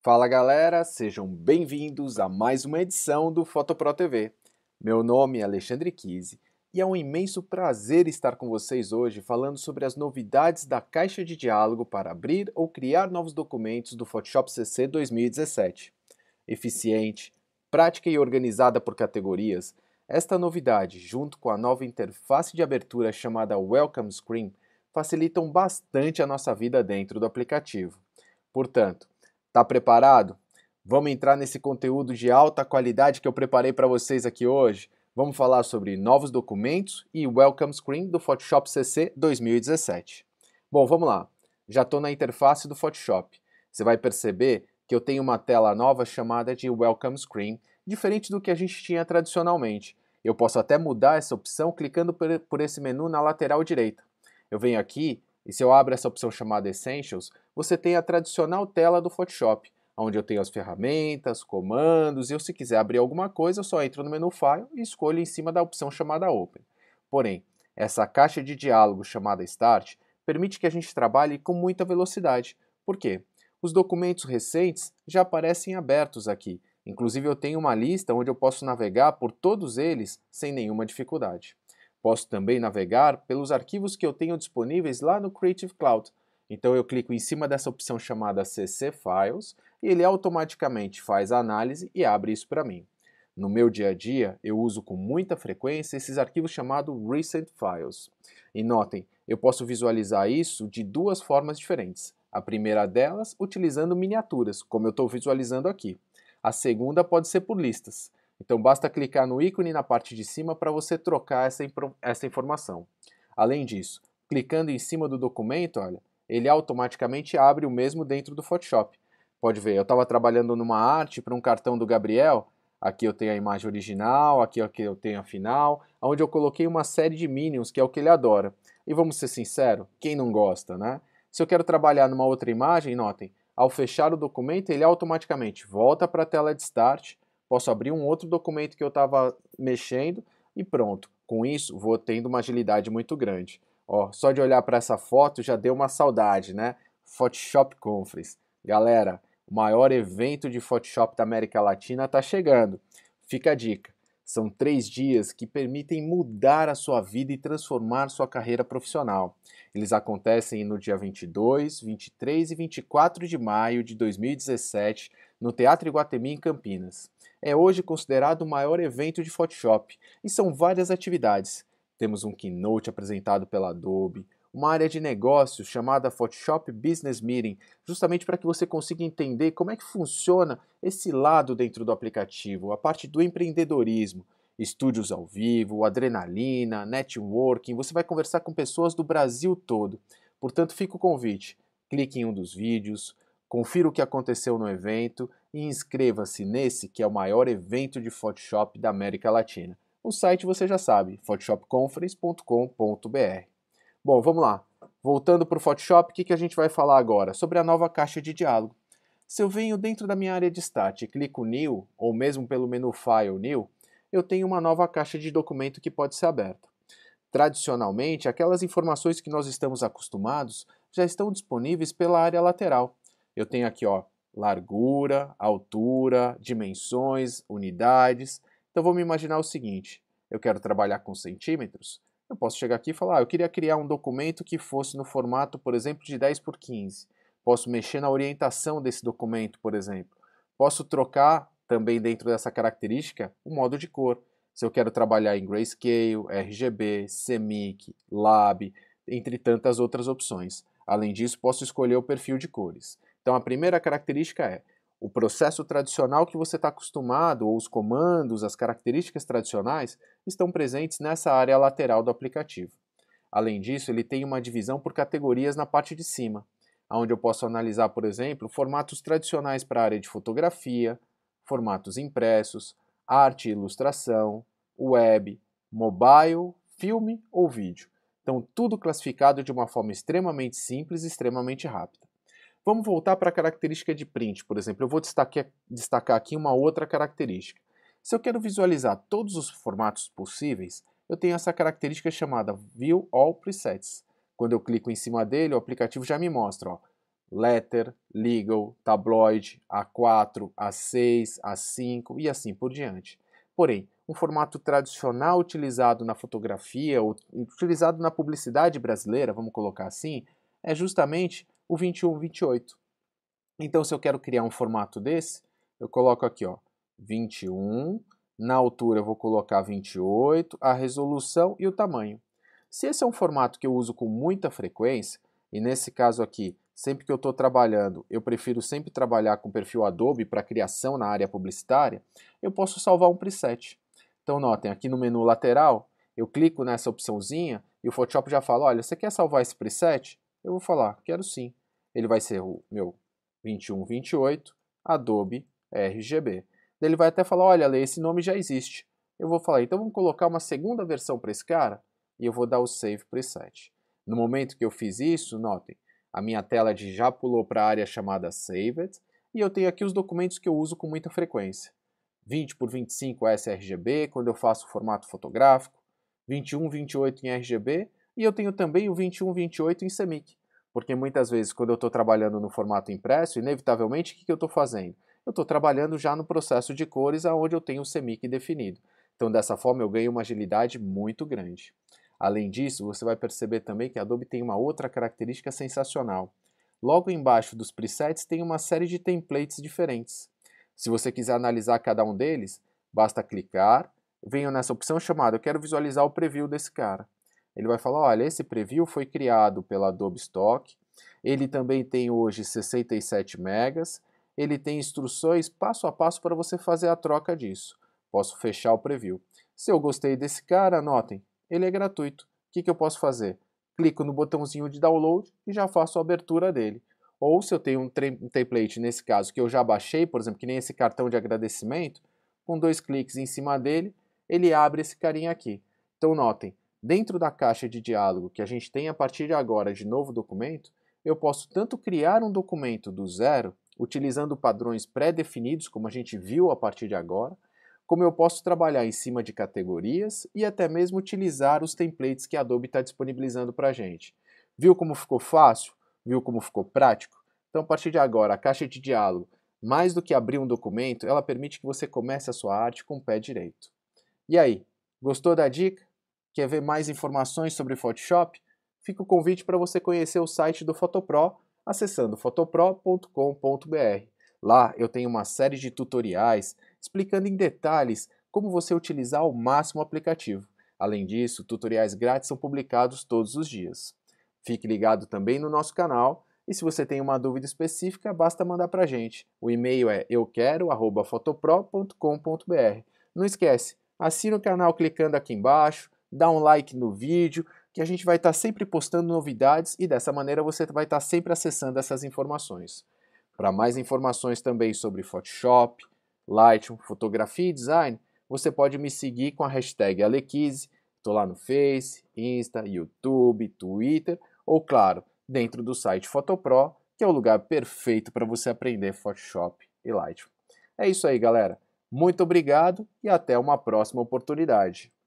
Fala galera, sejam bem-vindos a mais uma edição do Fotopro TV. Meu nome é Alexandre Kise e é um imenso prazer estar com vocês hoje falando sobre as novidades da caixa de diálogo para abrir ou criar novos documentos do Photoshop CC 2017. Eficiente, prática e organizada por categorias, esta novidade, junto com a nova interface de abertura chamada Welcome Screen, facilitam bastante a nossa vida dentro do aplicativo. Portanto, Tá preparado? Vamos entrar nesse conteúdo de alta qualidade que eu preparei para vocês aqui hoje. Vamos falar sobre novos documentos e Welcome Screen do Photoshop CC 2017. Bom, vamos lá. Já estou na interface do Photoshop. Você vai perceber que eu tenho uma tela nova chamada de Welcome Screen, diferente do que a gente tinha tradicionalmente. Eu posso até mudar essa opção clicando por esse menu na lateral direita. Eu venho aqui e se eu abro essa opção chamada Essentials, você tem a tradicional tela do Photoshop, onde eu tenho as ferramentas, comandos, e eu se quiser abrir alguma coisa, eu só entro no menu File e escolho em cima da opção chamada Open. Porém, essa caixa de diálogo chamada Start permite que a gente trabalhe com muita velocidade. Por quê? Os documentos recentes já aparecem abertos aqui. Inclusive eu tenho uma lista onde eu posso navegar por todos eles sem nenhuma dificuldade. Posso também navegar pelos arquivos que eu tenho disponíveis lá no Creative Cloud. Então eu clico em cima dessa opção chamada CC Files e ele automaticamente faz a análise e abre isso para mim. No meu dia a dia, eu uso com muita frequência esses arquivos chamados Recent Files. E notem, eu posso visualizar isso de duas formas diferentes. A primeira delas, utilizando miniaturas, como eu estou visualizando aqui. A segunda pode ser por listas. Então basta clicar no ícone na parte de cima para você trocar essa, essa informação. Além disso, clicando em cima do documento, olha, ele automaticamente abre o mesmo dentro do Photoshop. Pode ver, eu estava trabalhando numa arte para um cartão do Gabriel, aqui eu tenho a imagem original, aqui, aqui eu tenho a final, onde eu coloquei uma série de minions, que é o que ele adora. E vamos ser sinceros, quem não gosta, né? Se eu quero trabalhar numa outra imagem, notem, ao fechar o documento, ele automaticamente volta para a tela de Start, posso abrir um outro documento que eu estava mexendo e pronto. Com isso, vou tendo uma agilidade muito grande. Ó, só de olhar para essa foto já deu uma saudade, né? Photoshop Conference. Galera, o maior evento de Photoshop da América Latina está chegando. Fica a dica. São três dias que permitem mudar a sua vida e transformar sua carreira profissional. Eles acontecem no dia 22, 23 e 24 de maio de 2017 no Teatro Iguatemi, em Campinas é hoje considerado o maior evento de Photoshop e são várias atividades. Temos um keynote apresentado pela Adobe, uma área de negócios chamada Photoshop Business Meeting, justamente para que você consiga entender como é que funciona esse lado dentro do aplicativo, a parte do empreendedorismo estúdios ao vivo, adrenalina, networking, você vai conversar com pessoas do Brasil todo. Portanto, fica o convite. Clique em um dos vídeos, Confira o que aconteceu no evento e inscreva-se nesse que é o maior evento de Photoshop da América Latina. O site você já sabe, photoshopconference.com.br. Bom, vamos lá. Voltando para o Photoshop, o que, que a gente vai falar agora? Sobre a nova caixa de diálogo. Se eu venho dentro da minha área de Stat e clico New, ou mesmo pelo menu File New, eu tenho uma nova caixa de documento que pode ser aberta. Tradicionalmente, aquelas informações que nós estamos acostumados já estão disponíveis pela área lateral. Eu tenho aqui, ó, largura, altura, dimensões, unidades. Então vamos imaginar o seguinte: eu quero trabalhar com centímetros. Eu posso chegar aqui e falar, ah, eu queria criar um documento que fosse no formato, por exemplo, de 10 por 15. Posso mexer na orientação desse documento, por exemplo. Posso trocar também dentro dessa característica o modo de cor. Se eu quero trabalhar em grayscale, RGB, CMYK, LAB, entre tantas outras opções. Além disso, posso escolher o perfil de cores. Então a primeira característica é o processo tradicional que você está acostumado, ou os comandos, as características tradicionais, estão presentes nessa área lateral do aplicativo. Além disso, ele tem uma divisão por categorias na parte de cima, onde eu posso analisar, por exemplo, formatos tradicionais para a área de fotografia, formatos impressos, arte e ilustração, web, mobile, filme ou vídeo. Então, tudo classificado de uma forma extremamente simples e extremamente rápida. Vamos voltar para a característica de print, por exemplo. Eu vou destacar aqui uma outra característica. Se eu quero visualizar todos os formatos possíveis, eu tenho essa característica chamada View All Presets. Quando eu clico em cima dele, o aplicativo já me mostra ó, Letter, Legal, Tabloid, A4, A6, A5 e assim por diante. Porém, um formato tradicional utilizado na fotografia, ou utilizado na publicidade brasileira, vamos colocar assim, é justamente o 21, 28. Então, se eu quero criar um formato desse, eu coloco aqui, ó, 21, na altura eu vou colocar 28, a resolução e o tamanho. Se esse é um formato que eu uso com muita frequência, e nesse caso aqui, sempre que eu estou trabalhando, eu prefiro sempre trabalhar com perfil Adobe para criação na área publicitária, eu posso salvar um preset. Então notem, aqui no menu lateral, eu clico nessa opçãozinha e o Photoshop já fala, olha, você quer salvar esse preset? Eu vou falar, quero sim ele vai ser o meu 2128 Adobe RGB. Ele vai até falar, olha, esse nome já existe. Eu vou falar, então vamos colocar uma segunda versão para esse cara e eu vou dar o Save Preset. No momento que eu fiz isso, notem, a minha tela de já pulou para a área chamada Saved e eu tenho aqui os documentos que eu uso com muita frequência. 20 por 25 é sRGB, quando eu faço o formato fotográfico, 21, 28 em RGB, e eu tenho também o 21, 28 em CMYK. Porque muitas vezes, quando eu estou trabalhando no formato impresso, inevitavelmente, o que, que eu estou fazendo? Eu estou trabalhando já no processo de cores, aonde eu tenho o semic definido. Então, dessa forma, eu ganho uma agilidade muito grande. Além disso, você vai perceber também que a Adobe tem uma outra característica sensacional. Logo embaixo dos presets tem uma série de templates diferentes. Se você quiser analisar cada um deles, basta clicar, venho nessa opção chamada Eu quero visualizar o preview desse cara. Ele vai falar, olha, esse preview foi criado pela Adobe Stock, ele também tem hoje 67 megas, ele tem instruções passo a passo para você fazer a troca disso. Posso fechar o preview. Se eu gostei desse cara, anotem, ele é gratuito. O que, que eu posso fazer? Clico no botãozinho de download e já faço a abertura dele. Ou se eu tenho um, um template, nesse caso, que eu já baixei, por exemplo, que nem esse cartão de agradecimento, com dois cliques em cima dele, ele abre esse carinha aqui. Então notem, Dentro da caixa de diálogo que a gente tem a partir de agora de novo documento, eu posso tanto criar um documento do zero, utilizando padrões pré-definidos, como a gente viu a partir de agora, como eu posso trabalhar em cima de categorias e até mesmo utilizar os templates que a Adobe está disponibilizando para a gente. Viu como ficou fácil? Viu como ficou prático? Então, a partir de agora, a caixa de diálogo, mais do que abrir um documento, ela permite que você comece a sua arte com o pé direito. E aí, gostou da dica? Quer ver mais informações sobre Photoshop? Fica o convite para você conhecer o site do Fotopro acessando fotopro.com.br. Lá eu tenho uma série de tutoriais explicando em detalhes como você utilizar ao máximo o aplicativo. Além disso, tutoriais grátis são publicados todos os dias. Fique ligado também no nosso canal e se você tem uma dúvida específica, basta mandar para a gente. O e-mail é euquero.fotopro.com.br. Não esquece, assina o canal clicando aqui embaixo, dá um like no vídeo, que a gente vai estar tá sempre postando novidades e dessa maneira você vai estar tá sempre acessando essas informações. Para mais informações também sobre Photoshop, Lightroom, fotografia e design, você pode me seguir com a hashtag Alequise. Estou lá no Face, Insta, YouTube, Twitter ou, claro, dentro do site Photopro, que é o lugar perfeito para você aprender Photoshop e Lightroom. É isso aí, galera. Muito obrigado e até uma próxima oportunidade.